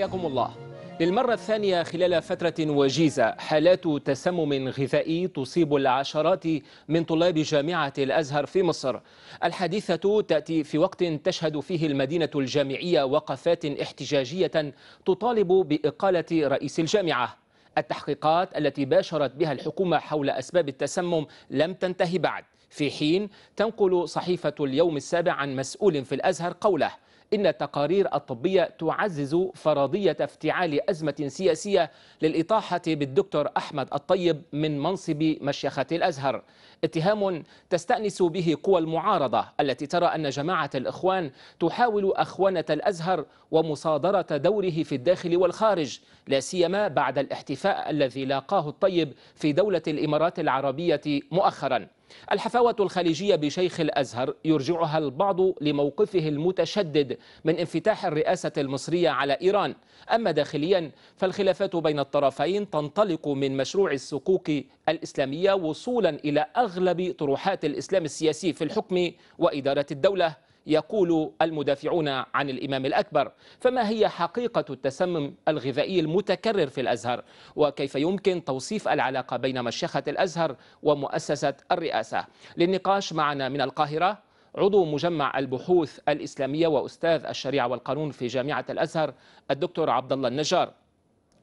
حياكم الله للمرة الثانية خلال فترة وجيزة حالات تسمم غذائي تصيب العشرات من طلاب جامعة الأزهر في مصر الحادثة تأتي في وقت تشهد فيه المدينة الجامعية وقفات احتجاجية تطالب بإقالة رئيس الجامعة التحقيقات التي باشرت بها الحكومة حول أسباب التسمم لم تنتهي بعد في حين تنقل صحيفة اليوم السابع عن مسؤول في الأزهر قوله إن التقارير الطبية تعزز فرضية افتعال أزمة سياسية للإطاحة بالدكتور أحمد الطيب من منصب مشيخة الأزهر اتهام تستأنس به قوى المعارضة التي ترى أن جماعة الإخوان تحاول أخوانة الأزهر ومصادرة دوره في الداخل والخارج لا سيما بعد الاحتفاء الذي لاقاه الطيب في دولة الإمارات العربية مؤخراً الحفاوة الخليجية بشيخ الأزهر يرجعها البعض لموقفه المتشدد من انفتاح الرئاسة المصرية على إيران أما داخليا فالخلافات بين الطرفين تنطلق من مشروع السقوق الإسلامية وصولا إلى أغلب طروحات الإسلام السياسي في الحكم وإدارة الدولة يقول المدافعون عن الإمام الأكبر فما هي حقيقة التسمم الغذائي المتكرر في الأزهر وكيف يمكن توصيف العلاقة بين مشيخة الأزهر ومؤسسة الرئاسة للنقاش معنا من القاهرة عضو مجمع البحوث الإسلامية وأستاذ الشريعة والقانون في جامعة الأزهر الدكتور عبد الله النجار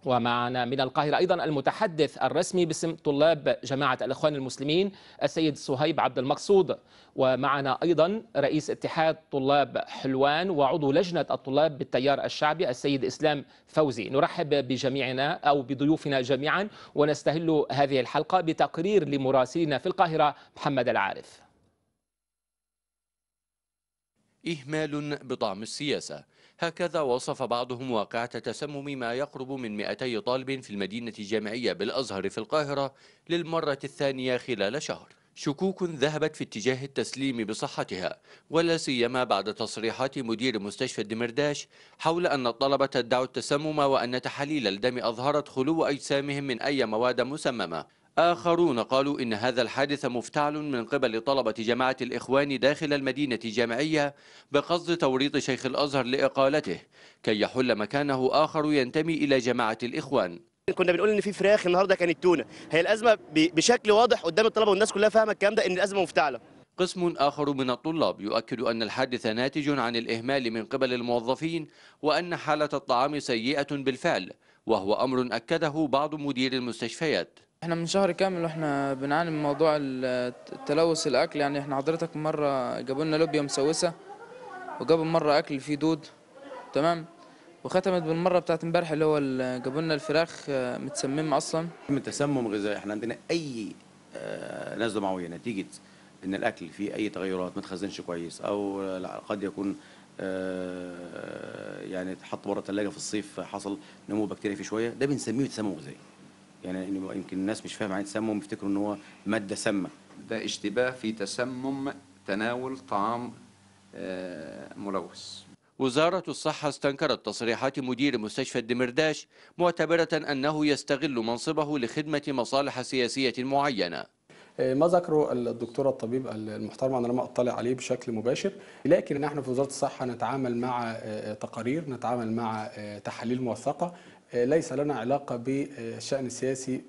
ومعنا من القاهرة أيضا المتحدث الرسمي باسم طلاب جماعة الإخوان المسلمين السيد صهيب عبد المقصود ومعنا أيضا رئيس اتحاد طلاب حلوان وعضو لجنة الطلاب بالتيار الشعبي السيد إسلام فوزي نرحب بجميعنا أو بضيوفنا جميعا ونستهل هذه الحلقة بتقرير لمراسلنا في القاهرة محمد العارف إهمال بطعم السياسة هكذا وصف بعضهم واقعة تسمم ما يقرب من 200 طالب في المدينة الجامعية بالأزهر في القاهرة للمرة الثانية خلال شهر شكوك ذهبت في اتجاه التسليم بصحتها ولا سيما بعد تصريحات مدير مستشفى الدمرداش حول أن الطلبة ادعوا التسمم وأن تحاليل الدم أظهرت خلو أجسامهم من أي مواد مسممة آخرون قالوا إن هذا الحادث مفتعل من قبل طلبة جماعة الإخوان داخل المدينة الجامعية بقصد توريط شيخ الأزهر لإقالته كي يحل مكانه آخر ينتمي إلى جماعة الإخوان كنا بنقول ان في فراخ النهارده كانت تونه هي الازمه بشكل واضح قدام الطلبه والناس كلها فاهمه الكلام ده ان الازمه مفتعله قسم آخر من الطلاب يؤكد أن الحادث ناتج عن الإهمال من قبل الموظفين وأن حالة الطعام سيئة بالفعل وهو أمر أكده بعض مدير المستشفيات احنا من شهر كامل واحنا بنعاني من موضوع التلوث الاكل يعني احنا حضرتك مره جابوا لنا لوبيا مسوسه وجابوا مره اكل فيه دود تمام وختمت بالمره بتاعت امبارح اللي هو جابوا لنا الفراخ آه، متسممه اصلا من تسمم غذائي احنا عندنا اي آه، نزله معويه نتيجه ان الاكل فيه اي تغيرات ما تخزنش كويس او قد يكون آه، يعني اتحط بره الثلاجه في الصيف حصل نمو بكتيري فيه شويه ده بنسميه تسمم غذائي يعني يمكن الناس مش فاهمه عن التسمم بيفتكروا ان هو ماده سامه ده اشتباه في تسمم تناول طعام آه، ملوث وزارة الصحة استنكرت تصريحات مدير مستشفى الدمرداش معتبرة أنه يستغل منصبه لخدمة مصالح سياسية معينة آه، ما ذكره الدكتور الطبيب المحترم انا لم اطلع عليه بشكل مباشر لكن نحن في وزاره الصحه نتعامل مع آه، تقارير نتعامل مع تحاليل موثقه آه، ليس لنا علاقة بالشأن السياسي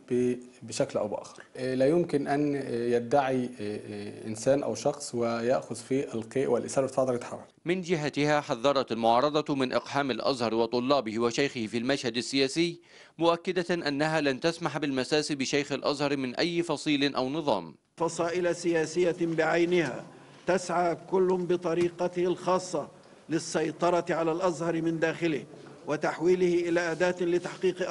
بشكل أو بآخر آه، لا يمكن أن يدعي آه، إنسان أو شخص ويأخذ في القيء والإسالة بتاعته يتحرك من جهتها حذرت المعارضة من إقحام الأزهر وطلابه وشيخه في المشهد السياسي مؤكدة أنها لن تسمح بالمساس بشيخ الأزهر من أي فصيل أو نظام فصائل سياسية بعينها تسعى كل بطريقته الخاصة للسيطرة على الأزهر من داخله وتحويله إلى أداة لتحقيق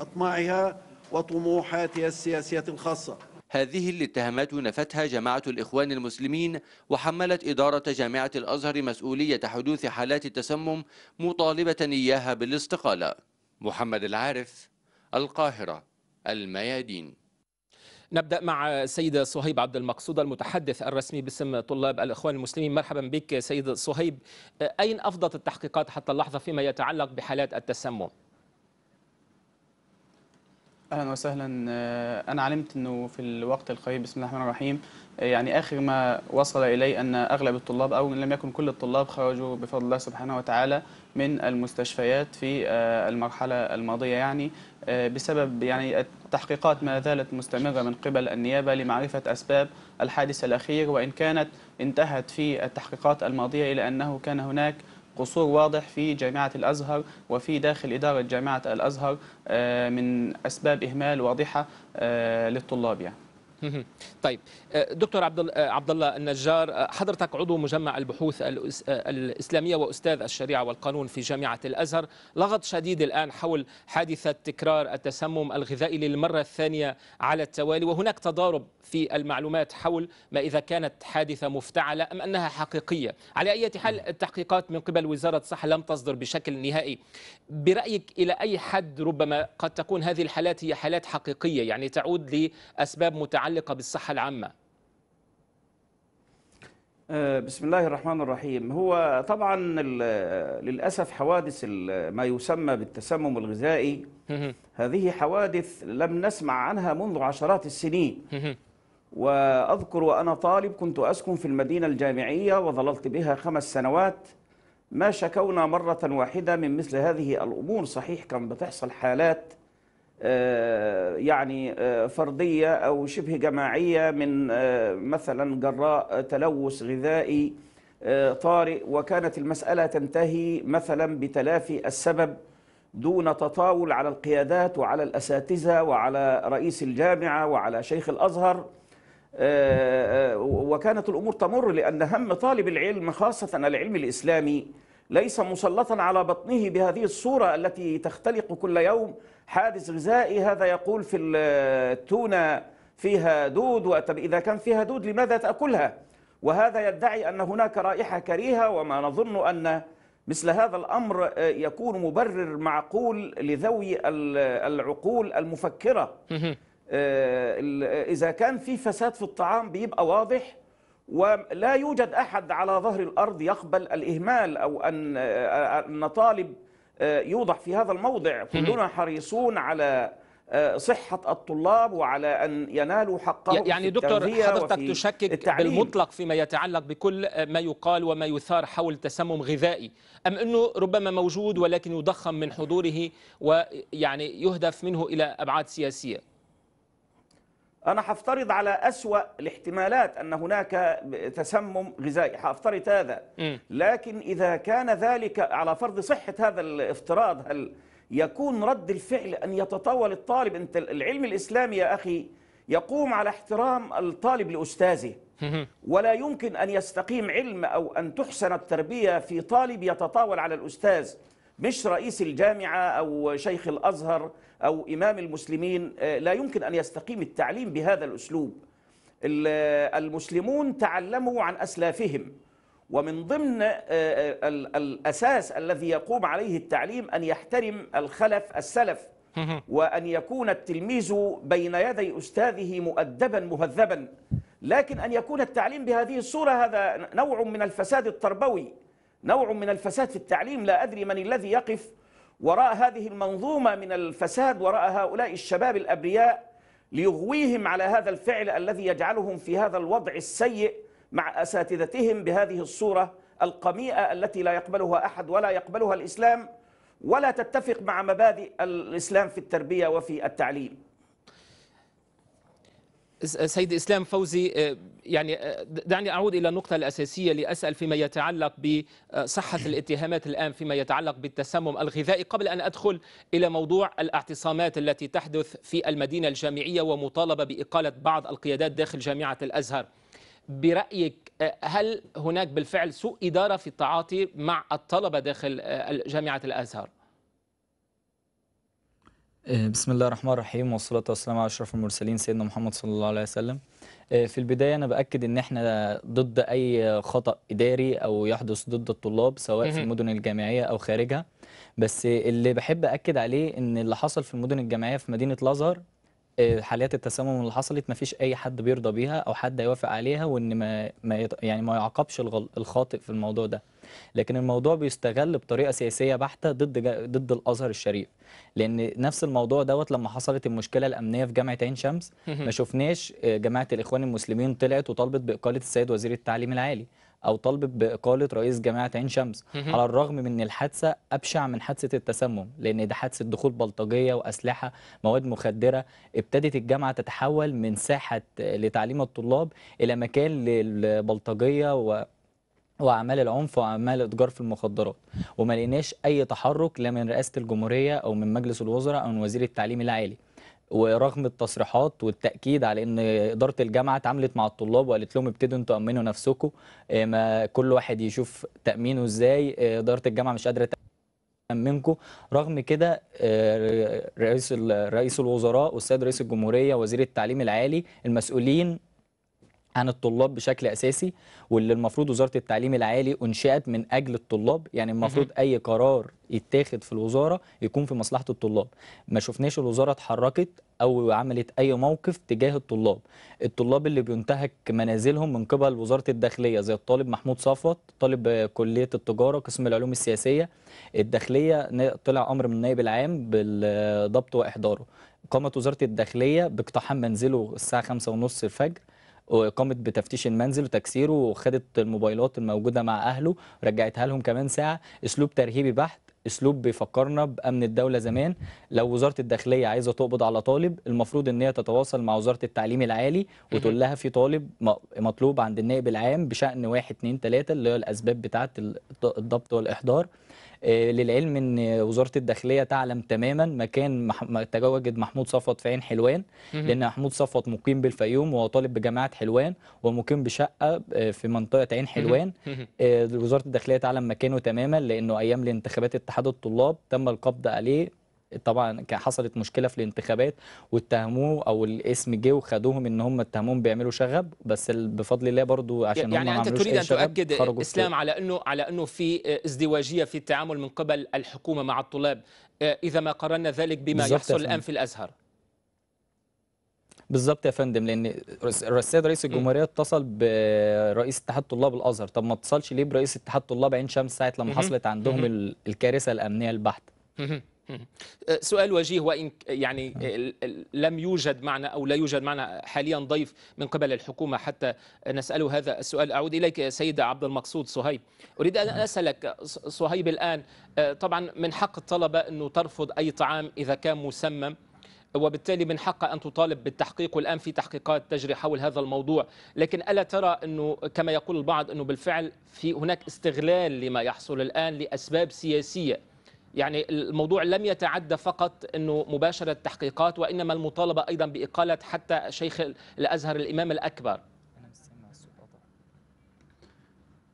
أطماعها وطموحاتها السياسية الخاصة هذه الاتهامات نفتها جماعة الإخوان المسلمين وحملت إدارة جامعة الأزهر مسؤولية حدوث حالات التسمم مطالبة إياها بالاستقالة محمد العارف القاهرة الميادين نبدأ مع السيد صهيب عبد المقصود المتحدث الرسمي باسم طلاب الإخوان المسلمين مرحبا بك سيد صهيب أين أفضت التحقيقات حتى اللحظة فيما يتعلق بحالات التسمم؟ اهلا وسهلا آه، انا علمت انه في الوقت القريب بسم الله الرحمن الرحيم آه، يعني اخر ما وصل الي ان اغلب الطلاب او ان لم يكن كل الطلاب خرجوا بفضل الله سبحانه وتعالى من المستشفيات في آه، المرحلة الماضية يعني آه، بسبب يعني التحقيقات ما زالت مستمرة من قبل النيابة لمعرفة أسباب الحادث الأخير وإن كانت انتهت في التحقيقات الماضية إلى أنه كان هناك قصور واضح في جامعة الأزهر وفي داخل إدارة جامعة الأزهر آه، من أسباب إهمال واضحة للطلاب يعني. طيب آه، دكتور عبد آه، عبد الله النجار آه، حضرتك عضو مجمع البحوث الاسلاميه واستاذ الشريعه والقانون في جامعه الازهر لغط شديد الان حول حادثه تكرار التسمم الغذائي للمره الثانيه على التوالي وهناك تضارب في المعلومات حول ما اذا كانت حادثه مفتعله ام انها حقيقيه على اي حال التحقيقات من قبل وزاره الصحه لم تصدر بشكل نهائي برايك الى اي حد ربما قد تكون هذه الحالات هي حالات حقيقيه يعني تعود لاسباب متعلقه المتعلقة بالصحة العامة آه، بسم الله الرحمن الرحيم هو طبعا للأسف حوادث ما يسمى بالتسمم الغذائي هذه حوادث لم نسمع عنها منذ عشرات السنين وأذكر وأنا طالب كنت أسكن في المدينة الجامعية وظللت بها خمس سنوات ما شكونا مرة واحدة من مثل هذه الأمور صحيح كان بتحصل حالات آه، يعني آه، فردية أو شبه جماعية من آه، مثلا جراء تلوث غذائي طارئ وكانت المسألة تنتهي مثلا بتلافي السبب دون تطاول على القيادات وعلى الأساتذة وعلى رئيس الجامعة وعلى شيخ الأزهر وكانت الأمور تمر لأن هم طالب العلم خاصة العلم الإسلامي ليس مسلطا على بطنه بهذه الصورة التي تختلق كل يوم حادث غذائي هذا يقول في التونة فيها دود وطب إذا كان فيها دود لماذا تأكلها وهذا يدعي أن هناك رائحة كريهة وما نظن أن مثل هذا الأمر آه، يكون مبرر معقول لذوي العقول المفكرة آه، إذا كان في فساد في الطعام بيبقى واضح ولا يوجد أحد على ظهر الأرض يقبل الإهمال أو أن آه، نطالب آه، يوضع في هذا الموضع كلنا حريصون على آه، صحة الطلاب وعلى أن ينالوا حقهم يعني دكتور حضرتك تشكك التعليم. بالمطلق فيما يتعلق بكل ما يقال وما يثار حول تسمم غذائي أم أنه ربما موجود ولكن يضخم من حضوره ويعني يهدف منه إلى أبعاد سياسية أنا حفترض على أسوأ الاحتمالات أن هناك تسمم غذائي حافترض هذا لكن إذا كان ذلك على فرض صحة هذا الافتراض هل يكون رد الفعل أن يتطاول الطالب أنت العلم الإسلامي يا أخي يقوم على احترام الطالب لأستاذه ولا يمكن أن يستقيم علم أو أن تحسن التربية في طالب يتطاول على الأستاذ مش رئيس الجامعة أو شيخ الأزهر أو إمام المسلمين آه، لا يمكن أن يستقيم التعليم بهذا الأسلوب آه، المسلمون تعلموا عن أسلافهم ومن ضمن آه، الأساس الذي يقوم عليه التعليم أن يحترم الخلف السلف وأن يكون التلميذ بين يدي أستاذه مؤدبا مهذبا لكن أن يكون التعليم بهذه الصورة هذا نوع من الفساد التربوي نوع من الفساد في التعليم لا أدري من الذي يقف وراء هذه المنظومة من الفساد وراء هؤلاء الشباب الأبرياء ليغويهم على هذا الفعل الذي يجعلهم في هذا الوضع السيء مع أساتذتهم بهذه الصورة القميئة التي لا يقبلها أحد ولا يقبلها الإسلام ولا تتفق مع مبادئ الإسلام في التربية وفي التعليم سيد اسلام فوزي آه، يعني آه، دعني اعود الى النقطه الاساسيه لاسال فيما يتعلق بصحه الاتهامات الان فيما يتعلق بالتسمم الغذائي قبل ان ادخل الى موضوع الاعتصامات التي تحدث في المدينه الجامعيه ومطالبه باقاله بعض القيادات داخل جامعه الازهر. برايك آه، هل هناك بالفعل سوء اداره في التعاطي مع الطلبه داخل جامعه الازهر؟ آه، بسم الله الرحمن الرحيم والصلاة والسلام على أشرف المرسلين سيدنا محمد صلى الله عليه وسلم آه، في البداية أنا بأكد أن إحنا ضد أي خطأ إداري أو يحدث ضد الطلاب سواء في المدن الجامعية أو خارجها بس اللي بحب أكد عليه أن اللي حصل في المدن الجامعية في مدينة الأزهر آه، حالات التسمم اللي حصلت ما فيش أي حد بيرضى بيها أو حد يوافق عليها وأن ما, ما يعني ما يعاقبش الخاطئ في الموضوع ده لكن الموضوع بيستغل بطريقه سياسيه بحته ضد ضد الازهر الشريف لان نفس الموضوع دوت لما حصلت المشكله الامنيه في جامعه عين شمس ما شفناش آه، جماعه الاخوان المسلمين طلعت وطالبت باقاله السيد وزير التعليم العالي او طالبت باقاله رئيس جامعه عين شمس على الرغم من ان الحادثه ابشع من حادثه التسمم لان ده حادثه دخول بلطجيه واسلحه مواد مخدره ابتدت الجامعه تتحول من ساحه آه، لتعليم الطلاب الى مكان للبلطجيه و واعمال العنف واعمال اتجار في المخدرات وما لقيناش اي تحرك لا من رئاسه الجمهوريه او من مجلس الوزراء او من وزير التعليم العالي ورغم التصريحات والتاكيد على ان اداره الجامعه اتعاملت مع الطلاب وقالت لهم ابتدوا انتوا امنوا نفسكم آه، ما كل واحد يشوف تامينه ازاي آه، اداره الجامعه مش قادره منكم رغم كده آه، رئيس رئيس الوزراء والسيد رئيس الجمهوريه وزير التعليم العالي المسؤولين عن الطلاب بشكل اساسي واللي المفروض وزاره التعليم العالي انشئت من اجل الطلاب يعني المفروض اي قرار يتاخد في الوزاره يكون في مصلحه الطلاب ما شفناش الوزاره اتحركت او عملت اي موقف تجاه الطلاب الطلاب اللي بينتهك منازلهم من قبل وزاره الداخليه زي الطالب محمود صفوت طالب كليه التجاره قسم العلوم السياسيه الداخليه طلع امر من النائب العام بالضبط واحضاره قامت وزاره الداخليه باقتحام منزله الساعه 5:30 الفجر وقامت بتفتيش المنزل وتكسيره وخدت الموبايلات الموجوده مع اهله رجعتها لهم كمان ساعه اسلوب ترهيبي بحت اسلوب بيفكرنا بامن الدوله زمان لو وزاره الداخليه عايزه تقبض على طالب المفروض ان هي تتواصل مع وزاره التعليم العالي وتقول لها في طالب مطلوب عند النائب العام بشان واحد 2 3 اللي هي الاسباب بتاعه الضبط والاحضار للعلم ان وزاره الداخليه تعلم تماما مكان تواجد محمود صفوت في عين حلوان لان محمود صفوت مقيم بالفيوم وهو طالب بجامعه حلوان ومقيم بشقه آه، في منطقه عين حلوان آه، وزاره الداخليه تعلم مكانه تماما لانه ايام لانتخابات اتحاد الطلاب تم القبض عليه طبعا حصلت مشكله في الانتخابات واتهموه او الاسم جه وخدوهم ان هم اتهموهم بيعملوا شغب بس بفضل الله برضو عشان يعني هم انت تريد ان تؤكد اسلام على انه على انه في آه، ازدواجيه في التعامل من قبل الحكومه مع الطلاب آه، اذا ما قررنا ذلك بما يحصل الان في الازهر بالظبط يا فندم لان السيد رئيس الجمهوريه اتصل برئيس اتحاد طلاب الازهر طب ما اتصلش ليه برئيس اتحاد طلاب عين شمس ساعه لما حصلت عندهم الكارثه الامنيه البحته أه، سؤال وجيه وان يعني لم يوجد معنا او لا يوجد معنا حاليا ضيف من قبل الحكومه حتى نساله هذا السؤال اعود اليك سيده عبد المقصود صهيب اريد ان نعم. اسالك صهيب الان أه، طبعا من حق الطلبه انه ترفض اي طعام اذا كان مسمم وبالتالي من حقها أن تطالب بالتحقيق والآن في تحقيقات تجري حول هذا الموضوع لكن ألا ترى أنه كما يقول البعض أنه بالفعل في هناك استغلال لما يحصل الآن لأسباب سياسية يعني الموضوع لم يتعدى فقط انه مباشره تحقيقات وانما المطالبه ايضا باقاله حتى شيخ الازهر الامام الاكبر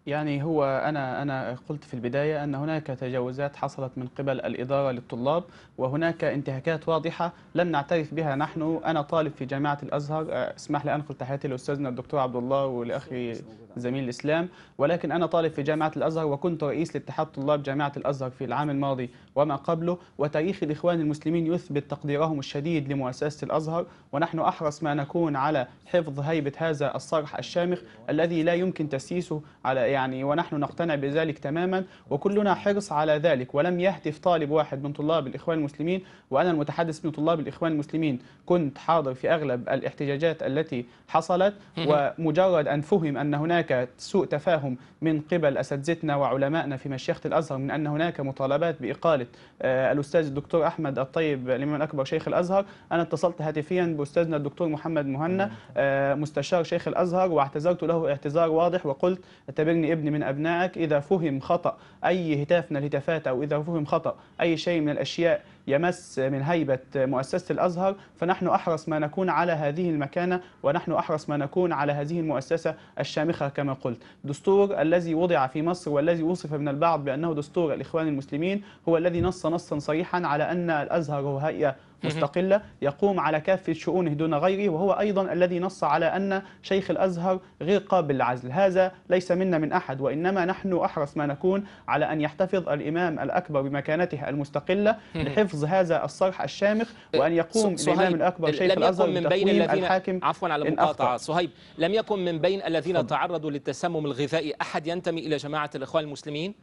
يعني هو أنا أنا قلت في البداية أن هناك تجاوزات حصلت من قبل الإدارة للطلاب وهناك انتهاكات واضحة لم نعترف بها نحن أنا طالب في جامعة الأزهر آه، اسمح لي أنقل تحياتي لأستاذنا الدكتور عبد الله ولأخي زميل الإسلام ولكن أنا طالب في جامعة الأزهر وكنت رئيس لاتحاد طلاب جامعة الأزهر في العام الماضي وما قبله وتاريخ الإخوان المسلمين يثبت تقديرهم الشديد لمؤسسة الأزهر ونحن أحرص ما نكون على حفظ هيبة هذا الصرح الشامخ الذي لا يمكن تسييسه على يعني ونحن نقتنع بذلك تماما وكلنا حرص على ذلك ولم يهتف طالب واحد من طلاب الإخوان المسلمين وأنا المتحدث من طلاب الإخوان المسلمين كنت حاضر في أغلب الاحتجاجات التي حصلت ومجرد أن فهم أن هناك سوء تفاهم من قبل أساتذتنا وعلمائنا في مشيخة الأزهر من أن هناك مطالبات بإقالة آه، الأستاذ الدكتور أحمد الطيب الإمام الأكبر شيخ الأزهر أنا اتصلت هاتفيا بأستاذنا الدكتور محمد مهنا آه، مستشار شيخ الأزهر واعتذرت له اعتذار واضح وقلت اعتبرني لأن ابن من أبنائك إذا فهم خطأ أي هتاف من الهتافات أو إذا فهم خطأ أي شيء من الأشياء يمس من هيبة مؤسسة الأزهر فنحن أحرص ما نكون على هذه المكانة ونحن أحرص ما نكون على هذه المؤسسة الشامخة كما قلت دستور الذي وضع في مصر والذي وصف من البعض بأنه دستور الإخوان المسلمين هو الذي نص نصا صريحا على أن الأزهر هو هيئة مستقلة يقوم على كافة شؤونه دون غيره وهو أيضا الذي نص على أن شيخ الأزهر غير قابل للعزل هذا ليس منا من أحد وإنما نحن أحرص ما نكون على أن يحتفظ الإمام الأكبر بمكانته المستقلة لحفظ هذا الصرح الشامخ أه، وأن يقوم الإمام الأكبر شيخ الأزهر من بين الذين الحاكم عفوا على المقاطعة صهيب لم يكن من بين الذين تعرضوا للتسمم الغذائي أحد ينتمي إلى جماعة الإخوان المسلمين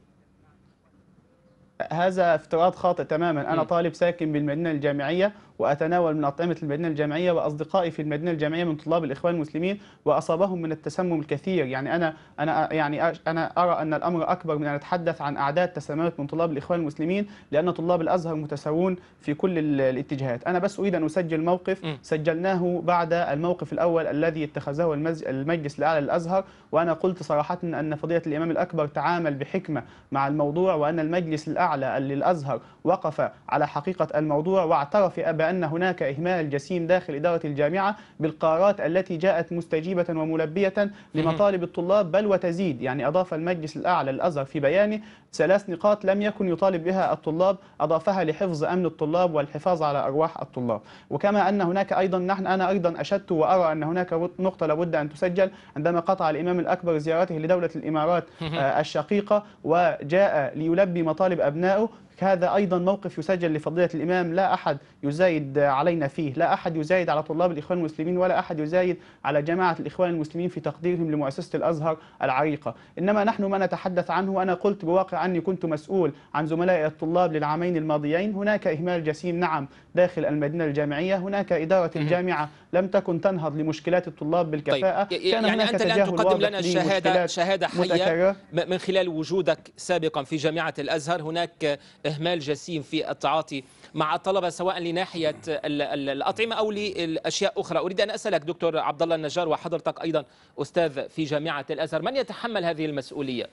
هذا افتراض خاطئ تماما أنا طالب ساكن بالمدينة الجامعية وأتناول من أطعمة المدينة الجامعية وأصدقائي في المدينة الجامعية من طلاب الإخوان المسلمين وأصابهم من التسمم الكثير يعني أنا أنا يعني أنا أرى أن الأمر أكبر من أن اتحدث عن أعداد تسممات من طلاب الإخوان المسلمين لأن طلاب الأزهر متساوون في كل الاتجاهات أنا بس أريد أن أسجل موقف سجلناه بعد الموقف الأول الذي اتخذه المجلس الأعلى للأزهر وأنا قلت صراحة أن فضيلة الإمام الأكبر تعامل بحكمة مع الموضوع وأن المجلس الأعلى للأزهر وقف على حقيقة الموضوع واعترف أن هناك إهمال جسيم داخل إدارة الجامعة بالقارات التي جاءت مستجيبة وملبية لمطالب الطلاب بل وتزيد يعني أضاف المجلس الأعلى للأزهر في بيانه ثلاث نقاط لم يكن يطالب بها الطلاب أضافها لحفظ أمن الطلاب والحفاظ على أرواح الطلاب وكما أن هناك أيضا نحن أنا أيضا أشدت وأرى أن هناك نقطة لابد أن تسجل عندما قطع الإمام الأكبر زيارته لدولة الإمارات آه، الشقيقة وجاء ليلبي مطالب أبنائه هذا أيضا موقف يسجل لفضيلة الإمام لا أحد يزايد علينا فيه لا أحد يزايد على طلاب الإخوان المسلمين ولا أحد يزايد على جماعة الإخوان المسلمين في تقديرهم لمؤسسة الأزهر العريقة إنما نحن ما نتحدث عنه أنا قلت بواقع أني كنت مسؤول عن زملائي الطلاب للعامين الماضيين هناك إهمال جسيم نعم داخل المدينة الجامعية هناك إدارة الجامعة لم تكن تنهض لمشكلات الطلاب طيب، بالكفاءة طيب. كان يعني هناك أنت الآن تقدم لنا شهادة, شهادة حية متكرة. من خلال وجودك سابقا في جامعة الأزهر هناك إهمال جسيم في التعاطي مع الطلبة سواء لناحية الأطعمة أو لأشياء أخرى أريد أن أسألك دكتور عبد الله النجار وحضرتك أيضا أستاذ في جامعة الأزهر من يتحمل هذه المسؤولية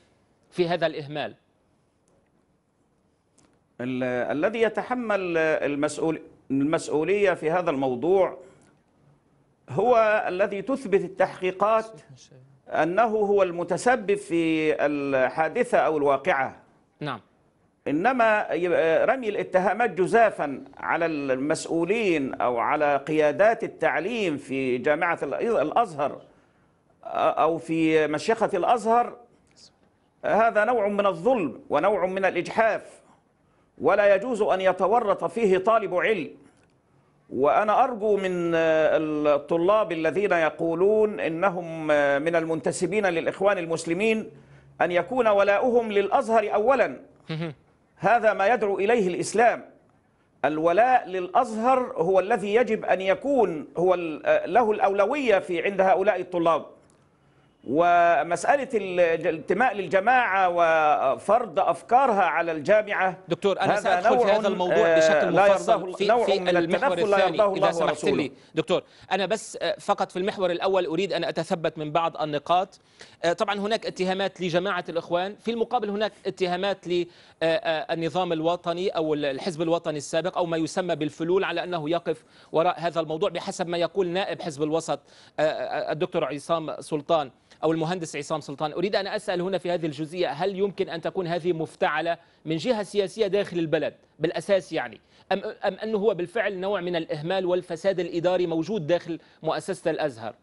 في هذا الإهمال؟ الذي يتحمل المسؤول المسؤولية في هذا الموضوع هو الذي تثبت التحقيقات أنه هو المتسبب في الحادثة أو الواقعة نعم إنما رمي الاتهامات جزافا على المسؤولين أو على قيادات التعليم في جامعة الأزهر أو في مشيخة الأزهر هذا نوع من الظلم ونوع من الإجحاف ولا يجوز أن يتورط فيه طالب علم وأنا أرجو من آه، الطلاب الذين يقولون إنهم آه، من المنتسبين للإخوان المسلمين أن يكون ولاؤهم للأزهر أولا هذا ما يدعو إليه الإسلام الولاء للأزهر هو الذي يجب أن يكون هو آه، له الأولوية في عند هؤلاء الطلاب ومسألة الانتماء للجماعة وفرض أفكارها على الجامعة دكتور أنا سأدخل في هذا الموضوع آه، بشكل مفصل في, في المحور الثاني إذا سمحت لي دكتور أنا بس آه، فقط في المحور الأول أريد أن أتثبت من بعض النقاط آه، طبعا هناك اتهامات لجماعة الإخوان في المقابل هناك اتهامات آه، آه، النظام الوطني أو الحزب الوطني السابق أو ما يسمى بالفلول على أنه يقف وراء هذا الموضوع بحسب ما يقول نائب حزب الوسط آه، الدكتور عصام سلطان أو المهندس عصام سلطان أريد أن أسأل هنا في هذه الجزئية هل يمكن أن تكون هذه مفتعلة من جهة سياسية داخل البلد بالأساس يعني أم, أم أنه هو بالفعل نوع من الإهمال والفساد الإداري موجود داخل مؤسسة الأزهر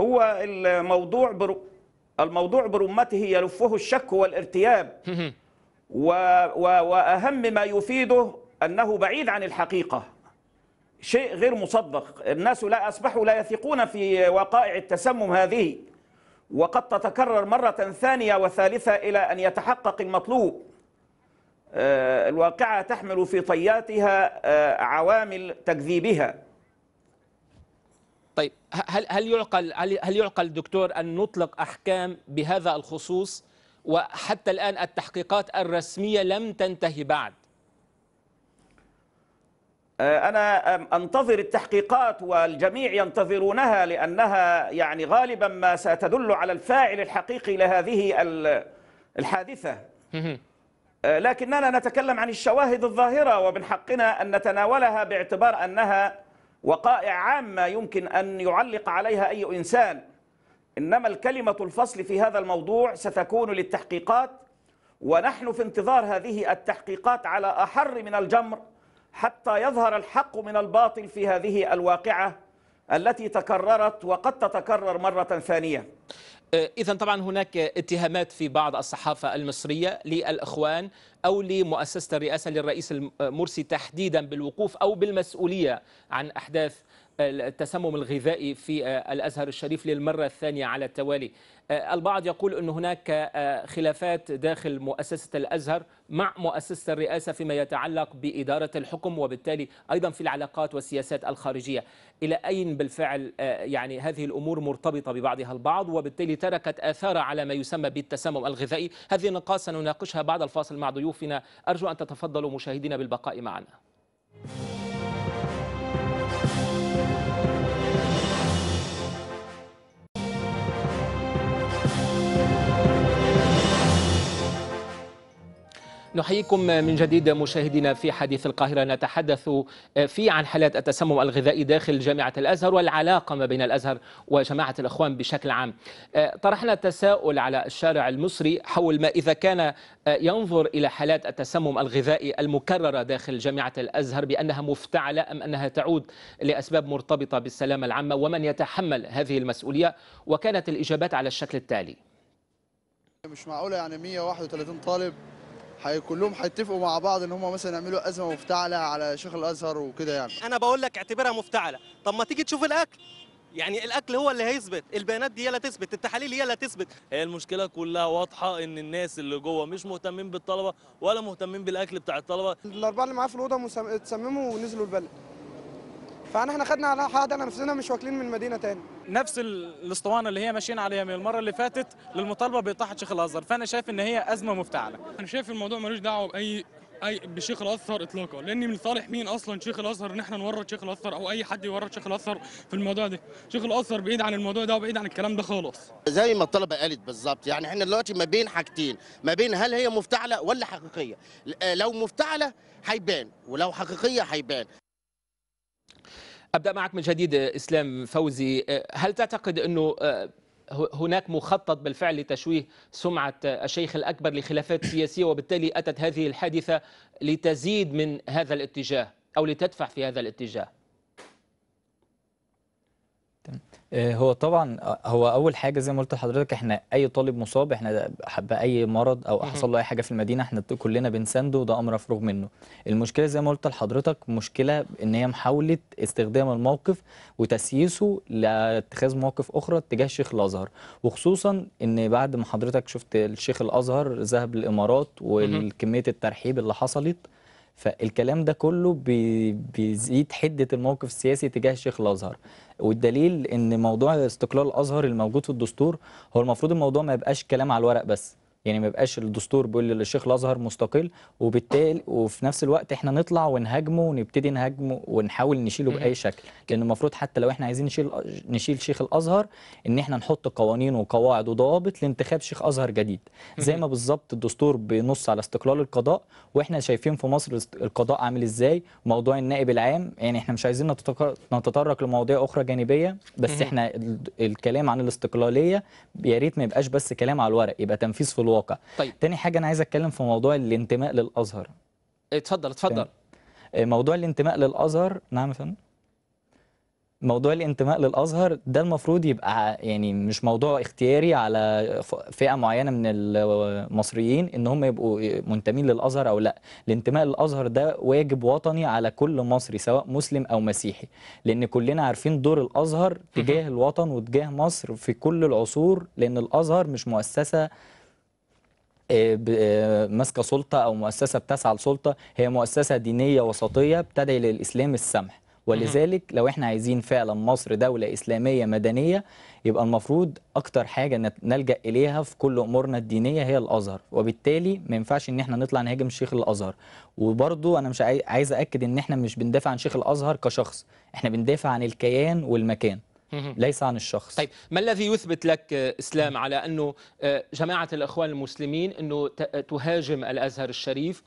هو الموضوع الموضوع برمته يلفه الشك والارتياب و و وأهم ما يفيده أنه بعيد عن الحقيقة شيء غير مصدق الناس لا أصبحوا لا يثقون في وقائع التسمم هذه وقد تتكرر مرة ثانية وثالثة إلى أن يتحقق المطلوب آه، الواقعة تحمل في طياتها آه، عوامل تكذيبها هل هل يعقل هل يعقل دكتور ان نطلق احكام بهذا الخصوص وحتى الان التحقيقات الرسميه لم تنتهي بعد آه، أنا أنتظر التحقيقات والجميع ينتظرونها لأنها يعني غالبا ما ستدل على الفاعل الحقيقي لهذه الحادثة آه، لكننا نتكلم عن الشواهد الظاهرة ومن حقنا أن نتناولها باعتبار أنها وقائع عامة يمكن أن يعلق عليها أي إنسان إنما الكلمة الفصل في هذا الموضوع ستكون للتحقيقات ونحن في انتظار هذه التحقيقات على أحر من الجمر حتى يظهر الحق من الباطل في هذه الواقعة التي تكررت وقد تتكرر مرة ثانية إذا طبعا هناك اتهامات في بعض الصحافة المصرية للإخوان أو لمؤسسة الرئاسة للرئيس المرسي تحديدا بالوقوف أو بالمسؤولية عن أحداث التسمم الغذائي في آه، الازهر الشريف للمره الثانيه على التوالي. آه، البعض يقول ان هناك آه، خلافات داخل مؤسسه الازهر مع مؤسسه الرئاسه فيما يتعلق باداره الحكم وبالتالي ايضا في العلاقات والسياسات الخارجيه. الى اين بالفعل يعني هذه الامور مرتبطه ببعضها البعض وبالتالي تركت اثار على ما يسمى بالتسمم الغذائي، هذه النقاط سنناقشها بعد الفاصل مع ضيوفنا، ارجو ان تتفضلوا مشاهدينا بالبقاء معنا. نحييكم من جديد مشاهدينا في حديث القاهرة نتحدث آه، في عن حالات التسمم الغذائي داخل جامعة الأزهر والعلاقة ما بين الأزهر وجماعة الإخوان بشكل عام آه، طرحنا تساؤل على الشارع المصري حول ما إذا كان آه، ينظر إلى حالات التسمم الغذائي المكررة داخل جامعة الأزهر بأنها مفتعلة أم أنها تعود لأسباب مرتبطة بالسلامة العامة ومن يتحمل هذه المسؤولية وكانت الإجابات على الشكل التالي مش معقولة يعني 131 طالب كلهم هيتفقوا مع بعض ان هم مثلا يعملوا ازمه مفتعله على شيخ الازهر وكده يعني انا بقول لك اعتبرها مفتعله طب ما تيجي تشوف الاكل يعني الاكل هو اللي هيثبت البيانات دي هي اللي تثبت التحاليل هي اللي تثبت هي المشكله كلها واضحه ان الناس اللي جوه مش مهتمين بالطلبه ولا مهتمين بالاكل بتاع الطلبه الاربعه اللي معاه في الاوضه اتسمموا ونزلوا البلد فاحنا احنا خدنا على حقنا نفسنا مش واكلين من المدينه تاني نفس الاسطوانه اللي هي ماشيين عليها من المره اللي فاتت للمطالبه باطاحه شيخ الازهر فانا شايف ان هي ازمه مفتعله انا شايف الموضوع ملوش دعوه باي اي بشيخ الازهر اطلاقا لان من صالح مين اصلا شيخ الازهر ان احنا نورط شيخ الازهر او اي حد يورط شيخ الازهر في الموضوع ده شيخ الازهر بعيد عن الموضوع ده وبعيد عن الكلام ده خالص زي ما الطلبه قالت بالظبط يعني احنا دلوقتي ما بين حاجتين ما بين هل هي مفتعله ولا حقيقيه لو مفتعله هيبان ولو حقيقيه هيبان ابدا معك من جديد اسلام فوزي أه، هل تعتقد انه أه، هناك مخطط بالفعل لتشويه سمعه أه، الشيخ الاكبر لخلافات سياسيه وبالتالي اتت هذه الحادثه لتزيد من هذا الاتجاه او لتدفع في هذا الاتجاه آه، هو طبعا آه، هو اول حاجه زي ما قلت لحضرتك احنا اي طالب مصاب احنا باي مرض او حصل له اي حاجه في المدينه احنا كلنا بنسانده وده امر افرغ منه المشكله زي ما قلت لحضرتك مشكله ان هي محاوله استخدام الموقف وتسييسه لاتخاذ مواقف اخرى تجاه شيخ الازهر وخصوصا ان بعد ما حضرتك شفت الشيخ الازهر ذهب الامارات وكميه الترحيب اللي حصلت فالكلام ده كله بي بيزيد حده الموقف السياسي تجاه الشيخ الازهر والدليل ان موضوع استقلال الازهر الموجود في الدستور هو المفروض الموضوع ما يبقاش كلام على الورق بس يعني ما يبقاش الدستور بيقول للشيخ الازهر مستقل وبالتالي وفي نفس الوقت احنا نطلع ونهاجمه ونبتدي نهاجمه ونحاول نشيله باي شكل لان المفروض حتى لو احنا عايزين نشيل نشيل شيخ الازهر ان احنا نحط قوانين وقواعد وضوابط لانتخاب شيخ ازهر جديد زي ما بالظبط الدستور بينص على استقلال القضاء واحنا شايفين في مصر القضاء عامل ازاي موضوع النائب العام يعني احنا مش عايزين نتطرق لمواضيع اخرى جانبيه بس احنا الكلام عن الاستقلاليه يا ريت ما يبقاش بس كلام على الورق يبقى تنفيذ في الواقع الواقع طيب. تاني حاجه انا عايز اتكلم في موضوع الانتماء للازهر اتفضل اتفضل آه، موضوع الانتماء للازهر نعم يا موضوع الانتماء للازهر ده المفروض يبقى يعني مش موضوع اختياري على فئه معينه من المصريين ان هم يبقوا منتمين للازهر او لا الانتماء للازهر ده واجب وطني على كل مصري سواء مسلم او مسيحي لان كلنا عارفين دور الازهر تجاه الوطن وتجاه مصر في كل العصور لان الازهر مش مؤسسه آه، آه، ماسكه سلطه او مؤسسه بتسعى لسلطه هي مؤسسه دينيه وسطيه بتدعي للاسلام السمح ولذلك لو احنا عايزين فعلا مصر دولة إسلامية مدنية يبقى المفروض أكتر حاجة نلجأ إليها في كل أمورنا الدينية هي الأزهر وبالتالي ما ينفعش إن احنا نطلع نهاجم شيخ الأزهر وبرضو أنا مش عايز أكد إن احنا مش بندافع عن شيخ الأزهر كشخص احنا بندافع عن الكيان والمكان ليس عن الشخص طيب ما الذي يثبت لك آه، اسلام على انه آه، جماعه الاخوان المسلمين انه آه، تهاجم الازهر الشريف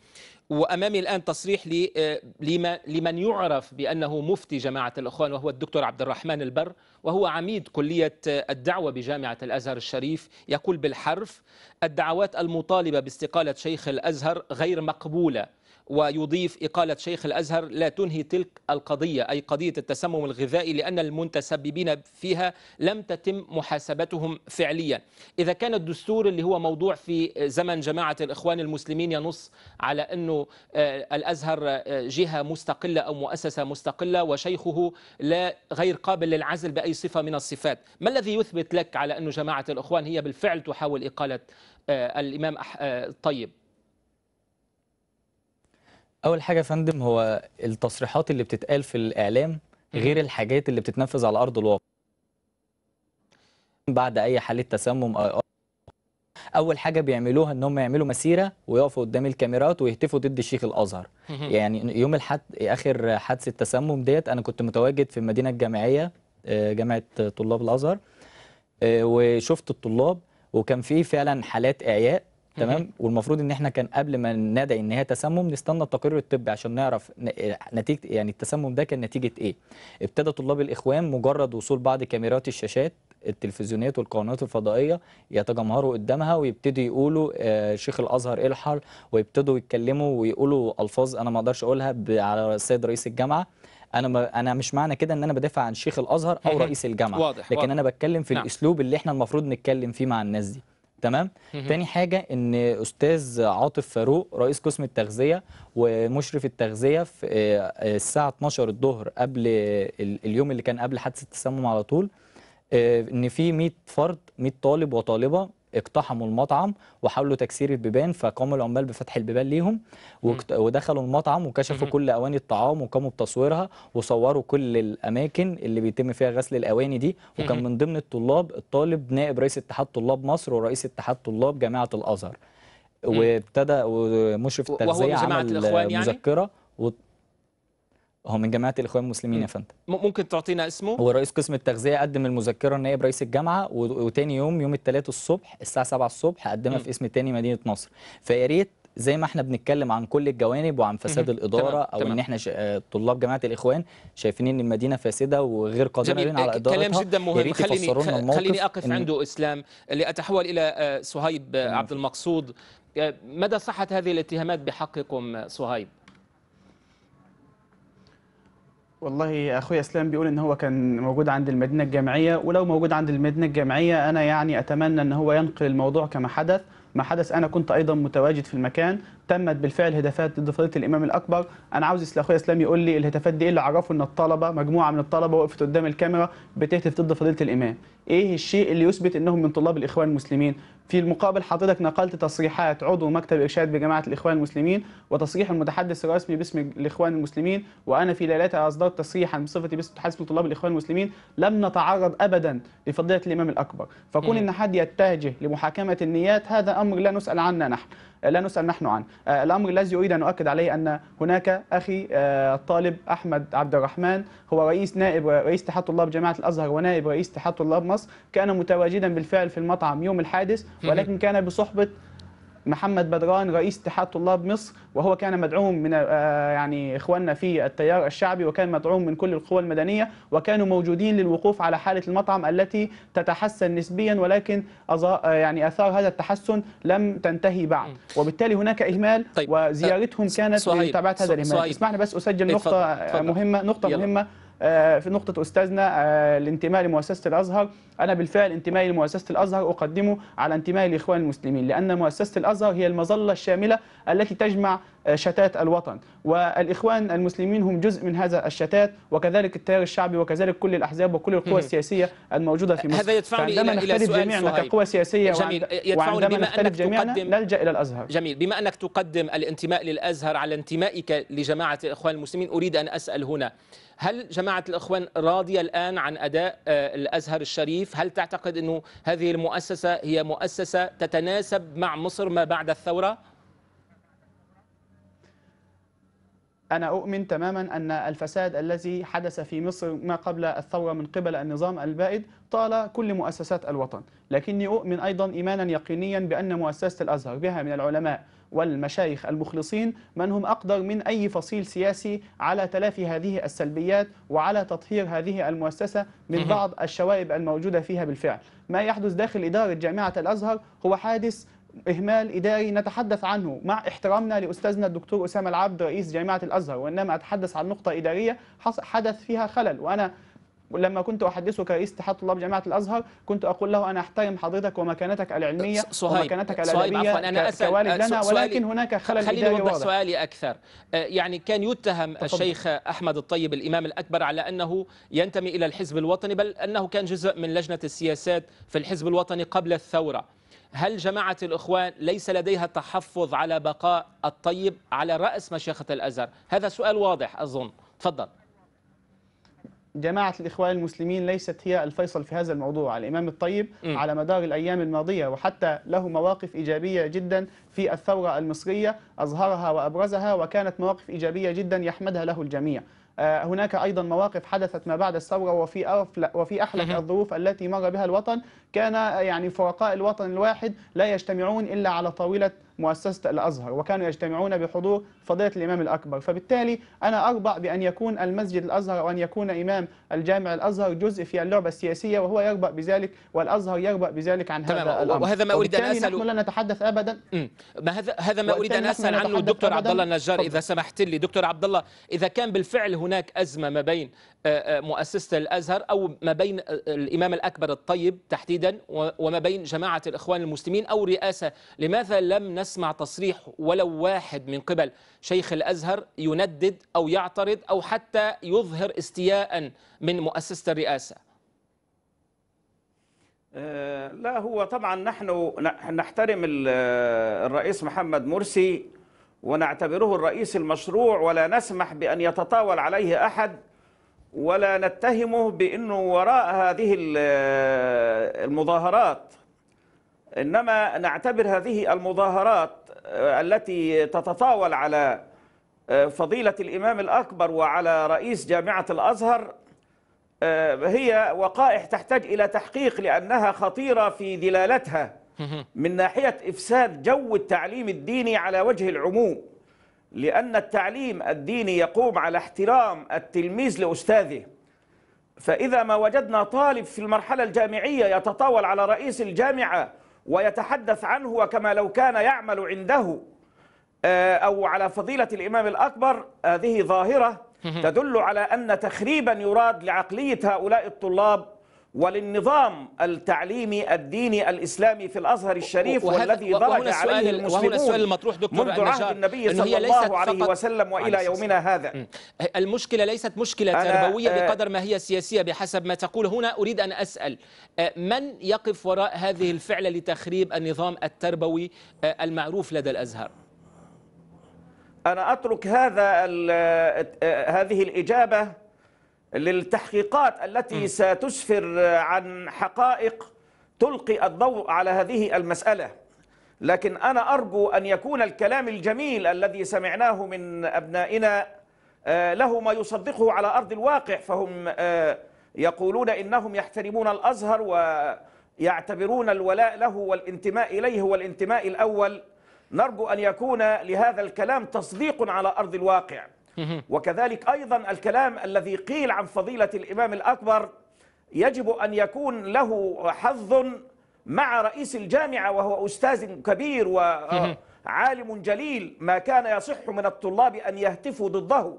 وامامي الان تصريح لمن يعرف بانه مفتي جماعه الاخوان وهو الدكتور عبد الرحمن البر وهو عميد كليه الدعوه بجامعه الازهر الشريف يقول بالحرف الدعوات المطالبه باستقاله شيخ الازهر غير مقبوله ويضيف إقالة شيخ الأزهر لا تنهي تلك القضية أي قضية التسمم الغذائي لأن المنتسببين فيها لم تتم محاسبتهم فعليا إذا كان الدستور اللي هو موضوع في زمن جماعة الإخوان المسلمين ينص على أنه آه، الأزهر آه، جهة مستقلة أو مؤسسة مستقلة وشيخه لا غير قابل للعزل بأي صفة من الصفات ما الذي يثبت لك على أن جماعة الإخوان هي بالفعل تحاول إقالة آه، الإمام الطيب اول حاجه يا فندم هو التصريحات اللي بتتقال في الاعلام غير الحاجات اللي بتتنفذ على ارض الواقع بعد اي حاله تسمم أو اول حاجه بيعملوها ان هم يعملوا مسيره ويقفوا قدام الكاميرات ويهتفوا ضد الشيخ الازهر يعني يوم الحد اخر حادثه التسمم ديت انا كنت متواجد في المدينه الجامعيه آه، جامعه طلاب الازهر آه، وشفت الطلاب وكان في فعلا حالات اعياء تمام والمفروض ان احنا كان قبل ما ندعي ان هي تسمم نستنى التقرير الطبي عشان نعرف نتيجه يعني التسمم ده كان نتيجه ايه ابتدى طلاب الاخوان مجرد وصول بعض كاميرات الشاشات التلفزيونات والقنوات الفضائيه يتجمهروا قدامها ويبتدوا يقولوا آه شيخ الازهر الحر ويبتدوا يتكلموا ويقولوا الفاظ انا ما اقدرش اقولها على السيد رئيس الجامعه انا ما انا مش معنى كده ان انا بدافع عن شيخ الازهر او رئيس الجامعه واضح لكن واضح. انا بتكلم في نعم. الاسلوب اللي احنا المفروض نتكلم فيه مع الناس دي تمام تاني حاجه ان استاذ عاطف فاروق رئيس قسم التغذيه ومشرف التغذيه في آه، آه، الساعه 12 الظهر قبل اليوم اللي كان قبل حادثه التسمم على طول آه، ان في 100 فرد 100 طالب وطالبه اقتحموا المطعم وحاولوا تكسير البيبان فقاموا العمال بفتح البيبان ليهم ودخلوا المطعم وكشفوا كل اواني الطعام وقاموا بتصويرها وصوروا كل الاماكن اللي بيتم فيها غسل الاواني دي وكان من ضمن الطلاب الطالب نائب رئيس اتحاد طلاب مصر ورئيس اتحاد طلاب جامعه الازهر وابتدى ومشرف التغذيه عمل يعني؟ مذكره هو من جماعه الاخوان المسلمين يا فندم ممكن تعطينا اسمه هو رئيس قسم التغذيه قدم المذكره النائب رئيس الجامعه وتاني يوم يوم الثلاث الصبح الساعه 7 الصبح قدمها في اسم تاني مدينه نصر فيا ريت زي ما احنا بنتكلم عن كل الجوانب وعن فساد الاداره تمام. او تمام. ان احنا ش... طلاب جماعه الاخوان شايفين ان المدينه فاسده وغير قادرين على ادارتها كلام جدا مهم خليني خليني اقف إن... عنده اسلام لاتحول الى صهيب آه، آه، عبد المقصود آه، مدى صحه هذه الاتهامات بحقكم صهيب والله اخويا اسلام بيقول ان هو كان موجود عند المدينه الجامعيه ولو موجود عند المدينه الجامعيه انا يعني اتمنى ان هو ينقل الموضوع كما حدث ما حدث انا كنت ايضا متواجد في المكان تمت بالفعل هتافات ضد فضيله الامام الاكبر انا عاوز اخويا اسلام يقول لي الهتافات دي ايه اللي عرفه ان الطلبه مجموعه من الطلبه وقفت قدام الكاميرا بتهتف ضد فضيله الامام ايه الشيء اللي يثبت انهم من طلاب الاخوان المسلمين في المقابل حضرتك نقلت تصريحات عضو مكتب ارشاد بجماعه الاخوان المسلمين وتصريح المتحدث الرسمي باسم الاخوان المسلمين وانا في ليلتها اصدرت تصريحا بصفتي باسم متحدث طلاب الاخوان المسلمين لم نتعرض ابدا لفضيله الامام الاكبر فكون ان حد يتجه لمحاكمه النيات هذا امر لا نسال عنه نحن آه، لا نسأل نحن عنه آه، الأمر الذي أريد أن أؤكد عليه أن هناك أخي الطالب آه، أحمد عبد الرحمن هو رئيس نائب رئيس اتحاد طلاب جامعة الأزهر ونائب رئيس اتحاد طلاب مصر كان متواجدا بالفعل في المطعم يوم الحادث ولكن كان بصحبة محمد بدران رئيس اتحاد طلاب مصر وهو كان مدعوم من آه، يعني اخواننا في التيار الشعبي وكان مدعوم من كل القوى المدنيه وكانوا موجودين للوقوف على حاله المطعم التي تتحسن نسبيا ولكن آه، يعني اثار هذا التحسن لم تنتهي بعد وبالتالي هناك اهمال طيب. آه، وزيارتهم كانت تبعت هذا الاهمال اسمح لي بس اسجل طيب، نقطه مهمه نقطه مهمه آه، في نقطه استاذنا الانتماء آه، لمؤسسه الازهر انا بالفعل انتمائي لمؤسسه الازهر اقدمه على انتمائي لاخوان المسلمين لان مؤسسه الازهر هي المظله الشامله التي تجمع شتات الوطن والإخوان المسلمين هم جزء من هذا الشتات وكذلك التيار الشعبي وكذلك كل الأحزاب وكل القوى السياسية الموجودة في مصر هذا يدفعني إلى, سؤال جميعنا كقوى سياسية جميل. وعندما بما نختلف جميعنا تقدم نلجأ إلى الأزهر جميل بما أنك تقدم الانتماء للأزهر على انتمائك لجماعة الإخوان المسلمين أريد أن أسأل هنا هل جماعة الإخوان راضية الآن عن أداء آه، الأزهر الشريف؟ هل تعتقد أنه هذه المؤسسة هي مؤسسة تتناسب مع مصر ما بعد الثورة؟ أنا أؤمن تماما أن الفساد الذي حدث في مصر ما قبل الثورة من قبل النظام البائد طال كل مؤسسات الوطن لكني أؤمن أيضا إيمانا يقينيا بأن مؤسسة الأزهر بها من العلماء والمشايخ المخلصين من هم أقدر من أي فصيل سياسي على تلافي هذه السلبيات وعلى تطهير هذه المؤسسة من بعض الشوائب الموجودة فيها بالفعل ما يحدث داخل إدارة جامعة الأزهر هو حادث إهمال إداري نتحدث عنه مع احترامنا لأستاذنا الدكتور أسامة العبد رئيس جامعة الأزهر وإنما أتحدث عن نقطة إدارية حدث فيها خلل وأنا لما كنت احدثه كرئيس اتحاد طلاب جامعه الازهر كنت اقول له انا احترم حضرتك ومكانتك العلميه صهيب ومكانتك الادبيه كوالد لنا ولكن هناك خلل خليني اوضح سؤالي اكثر يعني كان يتهم تفضل. الشيخ احمد الطيب الامام الاكبر على انه ينتمي الى الحزب الوطني بل انه كان جزء من لجنه السياسات في الحزب الوطني قبل الثوره هل جماعة الإخوان ليس لديها تحفظ على بقاء الطيب على رأس مشيخة الأزهر هذا سؤال واضح أظن تفضل جماعة الإخوان المسلمين ليست هي الفيصل في هذا الموضوع الإمام الطيب م. على مدار الأيام الماضية وحتى له مواقف إيجابية جدا في الثورة المصرية أظهرها وأبرزها وكانت مواقف إيجابية جدا يحمدها له الجميع آه، هناك أيضا مواقف حدثت ما بعد الثورة وفي وفي أحلك الظروف التي مر بها الوطن كان يعني فرقاء الوطن الواحد لا يجتمعون إلا على طاولة مؤسسة الأزهر وكانوا يجتمعون بحضور فضيلة الإمام الأكبر فبالتالي أنا أربع بأن يكون المسجد الأزهر وأن يكون إمام الجامع الأزهر جزء في اللعبة السياسية وهو يربأ بذلك والأزهر يربأ بذلك عن هذا الأمر وهذا ما أريد أن أسأل نحن لا نتحدث أبدا ما هذا هذا ما أريد أن أسأل عنه الدكتور عبد الله النجار إذا سمحت لي دكتور عبد الله إذا كان بالفعل هناك أزمة ما بين آه، آه، مؤسسة الأزهر أو ما بين آه، الإمام الأكبر الطيب تحديدا وما بين جماعة الإخوان المسلمين أو رئاسة لماذا لم نس أسمع تصريح ولو واحد من قبل شيخ الأزهر يندد أو يعترض أو حتى يظهر استياء من مؤسسة الرئاسة آه، لا هو طبعا نحن نحترم الرئيس محمد مرسي ونعتبره الرئيس المشروع ولا نسمح بأن يتطاول عليه أحد ولا نتهمه بأنه وراء هذه المظاهرات إنما نعتبر هذه المظاهرات آه، التي تتطاول على آه، فضيلة الإمام الأكبر وعلى رئيس جامعة الأزهر آه، هي وقائح تحتاج إلى تحقيق لأنها خطيرة في دلالتها من ناحية إفساد جو التعليم الديني على وجه العموم لأن التعليم الديني يقوم على احترام التلميذ لأستاذه فإذا ما وجدنا طالب في المرحلة الجامعية يتطاول على رئيس الجامعة ويتحدث عنه وكما لو كان يعمل عنده آه، أو على فضيلة الإمام الأكبر هذه ظاهرة تدل على أن تخريبا يراد لعقلية هؤلاء الطلاب وللنظام التعليمي الديني الاسلامي في الازهر الشريف والذي درج عليه المسلمون وهنا السؤال المطروح دكتور منذ عهد النبي صلى الله عليه وسلم والى يومنا هذا المشكله ليست مشكله تربويه آه، بقدر ما هي سياسيه بحسب ما تقول هنا اريد ان اسال آه، من يقف وراء هذه الفعله لتخريب النظام التربوي آه، المعروف لدى الازهر انا اترك هذا هذه الاجابه للتحقيقات التي ستسفر عن حقائق تلقي الضوء على هذه المسألة لكن أنا أرجو أن يكون الكلام الجميل الذي سمعناه من أبنائنا آه، له ما يصدقه على أرض الواقع فهم آه، يقولون إنهم يحترمون الأزهر ويعتبرون الولاء له والانتماء إليه هو الانتماء الأول نرجو أن يكون لهذا الكلام تصديق على أرض الواقع وكذلك أيضا الكلام الذي قيل عن فضيلة الإمام الأكبر يجب أن يكون له حظ مع رئيس الجامعة وهو أستاذ كبير وعالم جليل ما كان يصح من الطلاب أن يهتفوا ضده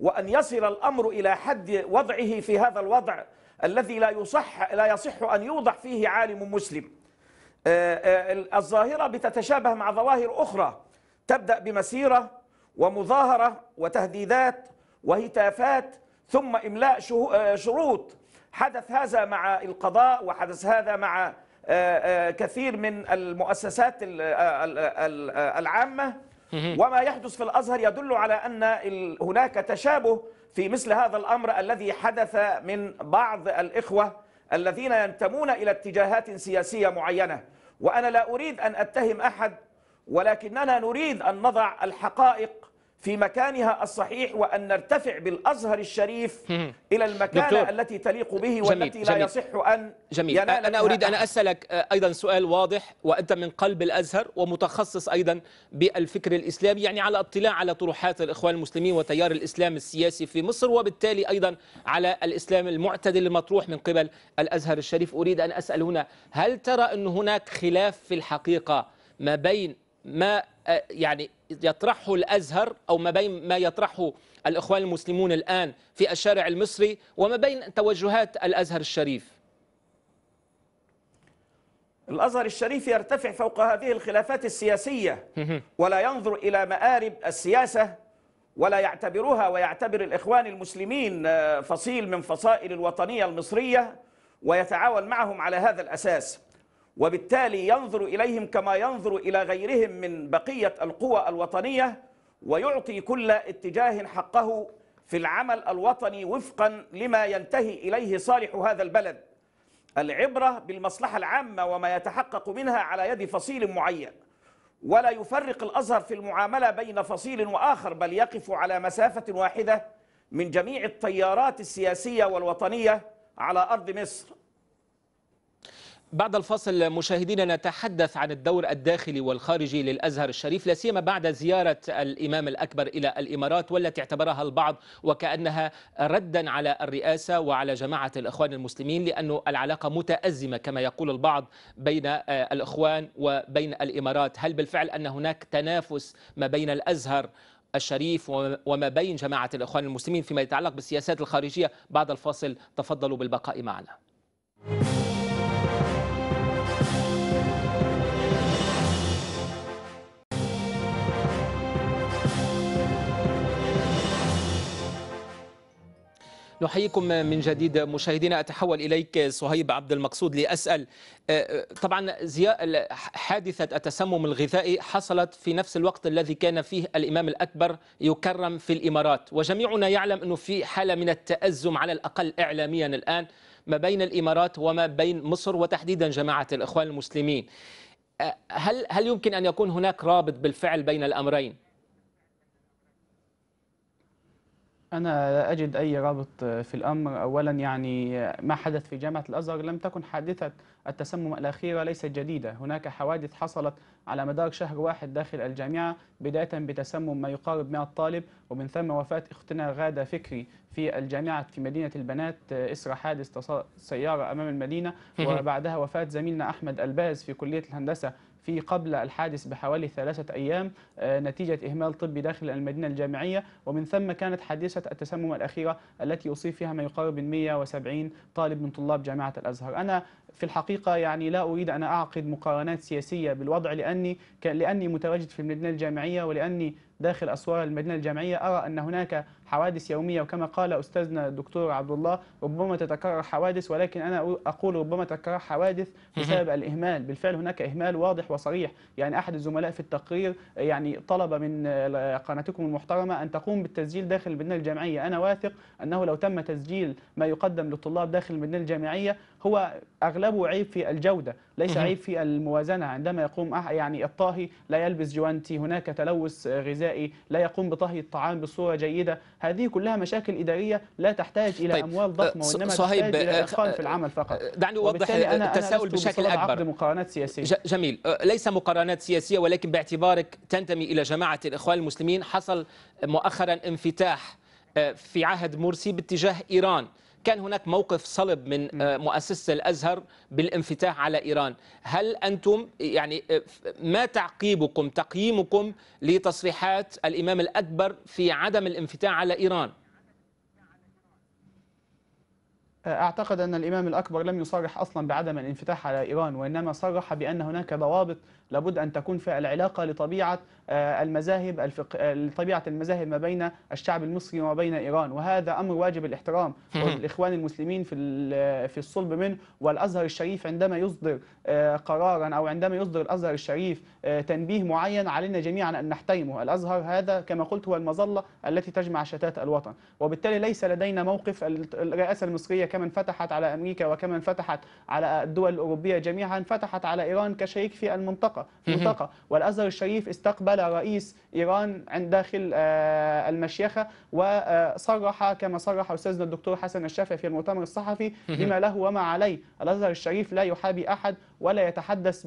وأن يصل الأمر إلى حد وضعه في هذا الوضع الذي لا يصح لا يصح أن يوضع فيه عالم مسلم آه، آه، الظاهرة بتتشابه مع ظواهر أخرى تبدأ بمسيرة ومظاهرة وتهديدات وهتافات ثم إملاء آه، شروط حدث هذا مع القضاء وحدث هذا مع آه، آه، كثير من المؤسسات العامة وما يحدث في الأزهر يدل على أن هناك تشابه في مثل هذا الأمر الذي حدث من بعض الإخوة الذين ينتمون إلى اتجاهات سياسية معينة وأنا لا أريد أن أتهم أحد ولكننا نريد أن نضع الحقائق في مكانها الصحيح وأن نرتفع بالأزهر الشريف إلى المكانة التي تليق به والتي جميل لا يصح أن جميل ينال أنا أريد أن أسألك أيضا سؤال واضح وأنت من قلب الأزهر ومتخصص أيضا بالفكر الإسلامي يعني على اطلاع على طروحات الإخوان المسلمين وتيار الإسلام السياسي في مصر وبالتالي أيضا على الإسلام المعتدل المطروح من قبل الأزهر الشريف أريد أن أسأل هنا هل ترى أن هناك خلاف في الحقيقة ما بين ما يعني يطرحه الازهر او ما بين ما يطرحه الاخوان المسلمون الان في الشارع المصري وما بين توجهات الازهر الشريف؟ الازهر الشريف يرتفع فوق هذه الخلافات السياسيه ولا ينظر الى مارب السياسه ولا يعتبرها ويعتبر الاخوان المسلمين آه، فصيل من فصائل الوطنيه المصريه ويتعاون معهم على هذا الاساس وبالتالي ينظر إليهم كما ينظر إلى غيرهم من بقية القوى الوطنية ويعطي كل اتجاه حقه في العمل الوطني وفقا لما ينتهي إليه صالح هذا البلد العبرة بالمصلحة العامة وما يتحقق منها على يد فصيل معين ولا يفرق الأزهر في المعاملة بين فصيل وآخر بل يقف على مسافة واحدة من جميع التيارات السياسية والوطنية على أرض مصر بعد الفصل مشاهدينا نتحدث عن الدور الداخلي والخارجي للازهر الشريف لا سيما بعد زياره الامام الاكبر الى الامارات والتي اعتبرها البعض وكانها ردا على الرئاسه وعلى جماعه الاخوان المسلمين لأن العلاقه متازمه كما يقول البعض بين آه، الاخوان وبين الامارات، هل بالفعل ان هناك تنافس ما بين الازهر الشريف وما بين جماعه الاخوان المسلمين فيما يتعلق بالسياسات الخارجيه بعد الفاصل تفضلوا بالبقاء معنا. نحييكم من جديد مشاهدينا أتحول إليك صهيب عبد المقصود لأسأل آه، آه، طبعا حادثة التسمم الغذائي حصلت في نفس الوقت الذي كان فيه الإمام الأكبر يكرم في الإمارات وجميعنا يعلم أنه في حالة من التأزم على الأقل إعلاميا الآن ما بين الإمارات وما بين مصر وتحديدا جماعة الإخوان المسلمين آه، هل هل يمكن أن يكون هناك رابط بالفعل بين الأمرين؟ أنا لا أجد أي رابط في الأمر أولا يعني ما حدث في جامعة الأزهر لم تكن حادثة التسمم الأخيرة ليست جديدة هناك حوادث حصلت على مدار شهر واحد داخل الجامعة بداية بتسمم ما يقارب 100 طالب ومن ثم وفاة أختنا غادة فكري في الجامعة في مدينة البنات إسر حادث سيارة أمام المدينة وبعدها وفاة زميلنا أحمد الباز في كلية الهندسة في قبل الحادث بحوالي ثلاثة أيام آه، نتيجة إهمال طبي داخل المدينة الجامعية ومن ثم كانت حادثة التسمم الأخيرة التي أصيب فيها ما يقارب من 170 طالب من طلاب جامعة الأزهر أنا في الحقيقة يعني لا أريد أن أعقد مقارنات سياسية بالوضع لأني, لأني متواجد في المدينة الجامعية ولأني داخل أسوار المدينة الجامعية أرى أن هناك حوادث يومية وكما قال أستاذنا الدكتور عبد الله ربما تتكرر حوادث ولكن أنا أقول ربما تتكرر حوادث بسبب الإهمال بالفعل هناك إهمال واضح وصريح يعني أحد الزملاء في التقرير يعني طلب من قناتكم المحترمة أن تقوم بالتسجيل داخل المدينة الجامعية أنا واثق أنه لو تم تسجيل ما يقدم للطلاب داخل المدينة الجامعية هو أغلبه عيب في الجودة ليس عيب في الموازنة عندما يقوم يعني الطاهي لا يلبس جوانتي هناك تلوث غذائي لا يقوم بطهي الطعام بصورة جيدة هذه كلها مشاكل إدارية لا تحتاج إلى طيب. أموال ضخمة وإنما صهيب تحتاج إلى في العمل فقط آه، دعني أوضح التساؤل بشكل أكبر عقد مقارنات سياسية جميل آه، ليس مقارنات سياسية ولكن باعتبارك تنتمي إلى جماعة الإخوان المسلمين حصل مؤخرا انفتاح آه، في عهد مرسي باتجاه إيران كان هناك موقف صلب من آه، مؤسسة الأزهر بالانفتاح على إيران هل أنتم يعني آه، ما تعقيبكم تقييمكم لتصريحات الإمام الأكبر في عدم الانفتاح على إيران آه، أعتقد أن الإمام الأكبر لم يصرح أصلا بعدم الانفتاح على إيران وإنما صرح بأن هناك ضوابط لابد أن تكون في العلاقة لطبيعة آه، المذاهب الفق... آه، لطبيعة المذاهب ما بين الشعب المصري وما بين إيران وهذا أمر واجب الاحترام والإخوان المسلمين في في الصلب منه والأزهر الشريف عندما يصدر آه، قرارا أو عندما يصدر الأزهر الشريف تنبيه معين علينا جميعا أن نحترمه الأزهر هذا كما قلت هو المظلة التي تجمع شتات الوطن وبالتالي ليس لدينا موقف الرئاسة المصرية كما انفتحت على أمريكا وكما انفتحت على الدول الأوروبية جميعا انفتحت على إيران كشريك في المنطقة المنطقة في المنطقة والأزهر الشريف استقبل رئيس إيران عند داخل آه، المشيخة وصرح كما صرح أستاذنا الدكتور حسن الشافعي في المؤتمر الصحفي بما له وما عليه الأزهر الشريف لا يحابي أحد ولا يتحدث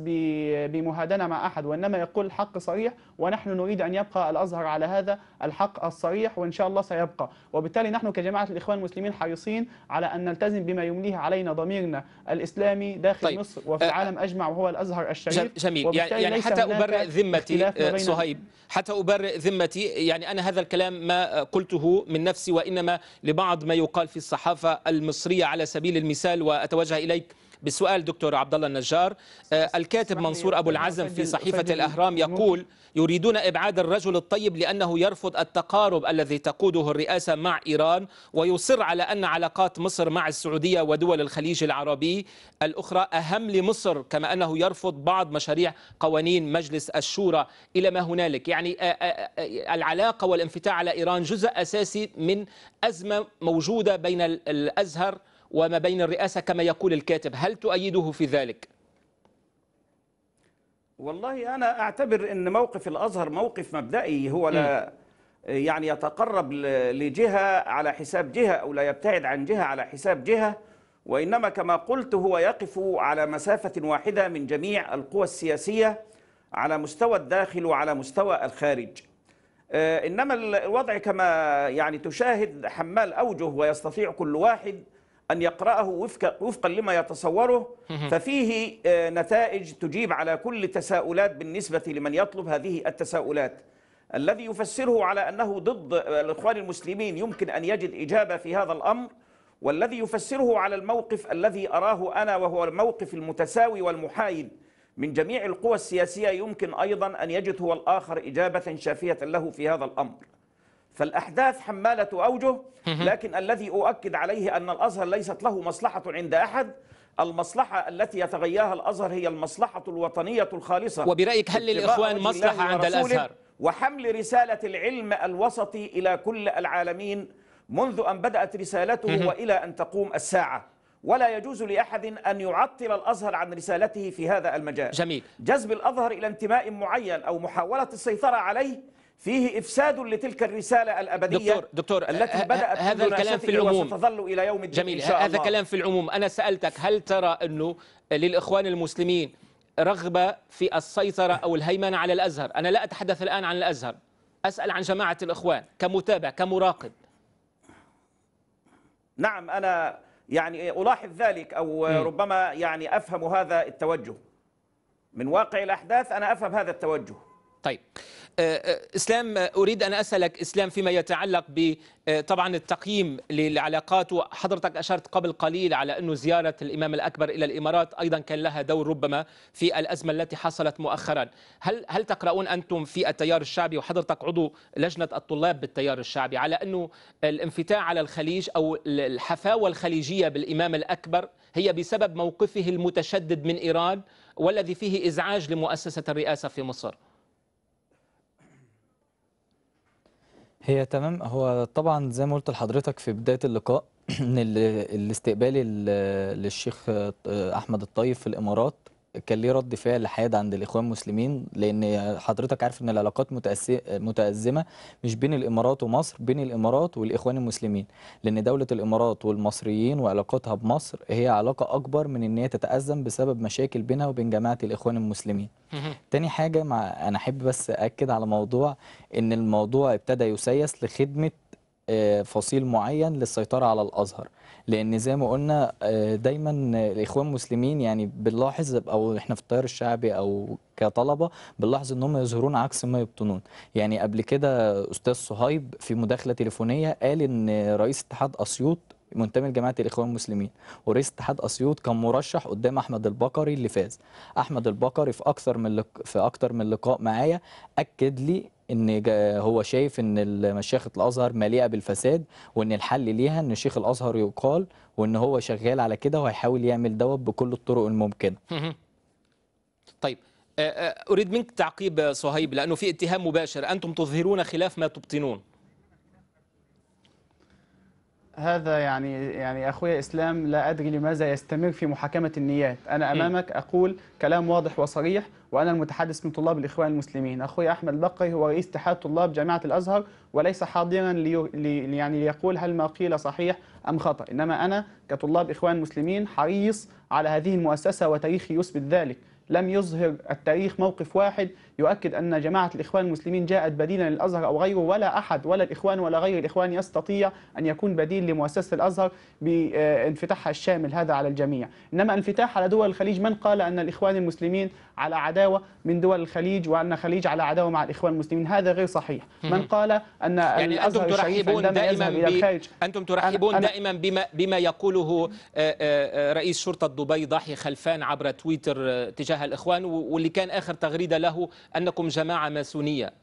بمهادنة مع أحد وإنما يقول الحق صريح ونحن نريد أن يبقى الأزهر على هذا الحق الصريح وإن شاء الله سيبقى وبالتالي نحن كجماعة الإخوان المسلمين حريصين على أن نلتزم بما يمليه علينا ضميرنا الإسلامي داخل طيب. مصر آه، وفي آه. العالم أجمع وهو الأزهر الشريف جميل يعني, يعني حتى أبرئ ذمتي آه، صهيب حتى أبرئ ذمتي يعني أنا هذا الكلام ما قلته من نفسي وإنما لبعض ما يقال في الصحافة المصرية على سبيل المثال وأتوجه إليك بسؤال دكتور عبد الله النجار آه، الكاتب منصور ابو العزم في صحيفه الاهرام يقول يريدون ابعاد الرجل الطيب لانه يرفض التقارب الذي تقوده الرئاسه مع ايران ويصر على ان علاقات مصر مع السعوديه ودول الخليج العربي الاخرى اهم لمصر كما انه يرفض بعض مشاريع قوانين مجلس الشورى الى ما هنالك يعني آه، آه، العلاقه والانفتاح على ايران جزء اساسي من ازمه موجوده بين الازهر وما بين الرئاسة كما يقول الكاتب هل تؤيده في ذلك؟ والله أنا أعتبر أن موقف الأزهر موقف مبدئي هو لا يعني يتقرب لجهة على حساب جهة أو لا يبتعد عن جهة على حساب جهة وإنما كما قلت هو يقف على مسافة واحدة من جميع القوى السياسية على مستوى الداخل وعلى مستوى الخارج آه، إنما الوضع كما يعني تشاهد حمال أوجه ويستطيع كل واحد أن يقرأه وفق وفقا لما يتصوره ففيه آه، نتائج تجيب على كل تساؤلات بالنسبة لمن يطلب هذه التساؤلات الذي يفسره على أنه ضد آه، الإخوان المسلمين يمكن أن يجد إجابة في هذا الأمر والذي يفسره على الموقف الذي أراه أنا وهو الموقف المتساوي والمحايد من جميع القوى السياسية يمكن أيضا أن يجد هو الآخر إجابة شافية له في هذا الأمر فالأحداث حمالة أوجه لكن الذي أؤكد عليه أن الأزهر ليست له مصلحة عند أحد المصلحة التي يتغياها الأزهر هي المصلحة الوطنية الخالصة وبرأيك هل للإخوان مصلحة عند الأزهر؟ وحمل رسالة العلم الوسطي إلى كل العالمين منذ أن بدأت رسالته وإلى أن تقوم الساعة ولا يجوز لأحد أن يعطل الأزهر عن رسالته في هذا المجال جميل جذب الأزهر إلى انتماء معين أو محاولة السيطرة عليه فيه إفساد لتلك الرسالة الأبدية دكتور دكتور التي بدأت هذا الكلام في العموم وستظل إلى يوم الدين جميل إن شاء هذا الله. كلام في العموم أنا سألتك هل ترى أنه للإخوان المسلمين رغبة في السيطرة أو الهيمنة على الأزهر أنا لا أتحدث الآن عن الأزهر أسأل عن جماعة الإخوان كمتابع كمراقب نعم أنا يعني ألاحظ ذلك أو م. ربما يعني أفهم هذا التوجه من واقع الأحداث أنا أفهم هذا التوجه طيب آه، آه، اسلام آه، اريد ان اسالك اسلام فيما يتعلق ب طبعا التقييم للعلاقات وحضرتك اشرت قبل قليل على انه زياره الامام الاكبر الى الامارات ايضا كان لها دور ربما في الازمه التي حصلت مؤخرا، هل هل تقرؤون انتم في التيار الشعبي وحضرتك عضو لجنه الطلاب بالتيار الشعبي على انه الانفتاح على الخليج او الحفاوه الخليجيه بالامام الاكبر هي بسبب موقفه المتشدد من ايران والذي فيه ازعاج لمؤسسه الرئاسه في مصر؟ هي تمام هو طبعا زي ما قلت لحضرتك في بداية اللقاء ان ال- الاستقبال للشيخ آه، احمد الطيب في الامارات كان ليه رد فعل حاد عند الاخوان المسلمين لان حضرتك عارف ان العلاقات متازمه مش بين الامارات ومصر بين الامارات والاخوان المسلمين لان دوله الامارات والمصريين وعلاقتها بمصر هي علاقه اكبر من ان هي تتازم بسبب مشاكل بينها وبين جماعه الاخوان المسلمين تاني حاجه مع انا احب بس اكد على موضوع ان الموضوع ابتدى يسيس لخدمه آه، فصيل معين للسيطره على الازهر لان زي ما قلنا آه، دايما الاخوان المسلمين يعني بنلاحظ او احنا في التيار الشعبي او كطلبه بنلاحظ ان هم يظهرون عكس ما يبطنون يعني قبل كده استاذ صهيب في مداخله تليفونيه قال ان رئيس اتحاد اسيوط منتمي لجماعه الاخوان المسلمين ورئيس اتحاد اسيوط كان مرشح قدام احمد البقري اللي فاز احمد البقري في اكثر من في اكثر من لقاء معايا اكد لي ان هو شايف ان مشيخه الازهر مليئه بالفساد وان الحل ليها ان شيخ الازهر يقال وان هو شغال على كده وهيحاول يعمل دوت بكل الطرق الممكنه. طيب آه، آه، اريد منك تعقيب صهيب لانه في اتهام مباشر انتم تظهرون خلاف ما تبطنون. هذا يعني يعني اخويا اسلام لا ادري لماذا يستمر في محاكمه النيات، انا امامك اقول كلام واضح وصريح وانا المتحدث من طلاب الاخوان المسلمين، اخويا احمد بقي هو رئيس اتحاد طلاب جامعه الازهر وليس حاضرا لي يعني ليقول هل ما قيل صحيح ام خطا، انما انا كطلاب اخوان مسلمين حريص على هذه المؤسسه وتاريخي يثبت ذلك، لم يظهر التاريخ موقف واحد يؤكد أن جماعة الإخوان المسلمين جاءت بديلا للأزهر أو غيره ولا أحد ولا الإخوان ولا غير الإخوان يستطيع أن يكون بديل لمؤسسة الأزهر بانفتاحها الشامل هذا على الجميع إنما انفتاح على دول الخليج من قال أن الإخوان المسلمين على عداوة من دول الخليج وأن الخليج على عداوة مع الإخوان المسلمين هذا غير صحيح من قال أن يعني الأزهر أنتم ترحبون دائما إلى الخارج أنتم ترحبون أنا دائما بما, بما يقوله آه، آه، آه، رئيس شرطة دبي ضاحي خلفان عبر تويتر تجاه الإخوان واللي كان آخر تغريدة له أنكم جماعة ماسونية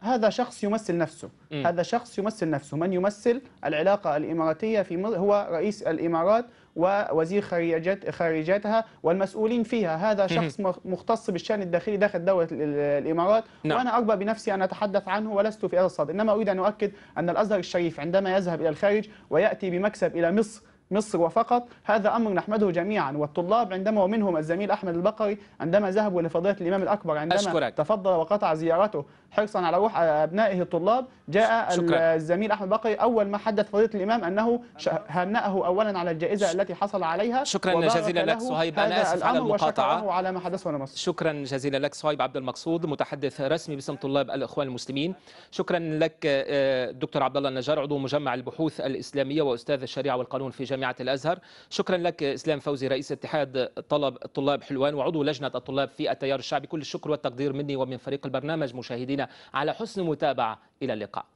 هذا شخص يمثل نفسه م. هذا شخص يمثل نفسه من يمثل العلاقة الإماراتية في مصر هو رئيس الإمارات ووزير خارجيات خارجيتها والمسؤولين فيها هذا شخص م. مختص بالشأن الداخلي داخل دولة الإمارات نعم. وأنا أربى بنفسي أن أتحدث عنه ولست في هذا الصدد إنما أريد أن أؤكد أن الأزهر الشريف عندما يذهب إلى الخارج ويأتي بمكسب إلى مصر مصر وفقط هذا أمر نحمده جميعا والطلاب عندما ومنهم الزميل أحمد البقري عندما ذهبوا لفضيلة الإمام الأكبر عندما أشكرك. تفضل وقطع زيارته حرصا على روح أبنائه الطلاب جاء شكرا. الزميل أحمد البقري أول ما حدث فضيلة الإمام أنه هنأه أولا على الجائزة التي حصل عليها شكرا جزيلا لك صهيب أنا آسف على المقاطعة على ما حدث مصر شكرا جزيلا لك صهيب عبد المقصود متحدث رسمي باسم طلاب الإخوان المسلمين شكرا لك آه، دكتور عبد الله النجار عضو مجمع البحوث الإسلامية وأستاذ الشريعة والقانون في جامعة جامعة الأزهر شكرا لك إسلام فوزي رئيس اتحاد طلب طلاب حلوان وعضو لجنة الطلاب في التيار الشعبي كل الشكر والتقدير مني ومن فريق البرنامج مشاهدينا على حسن متابعة إلى اللقاء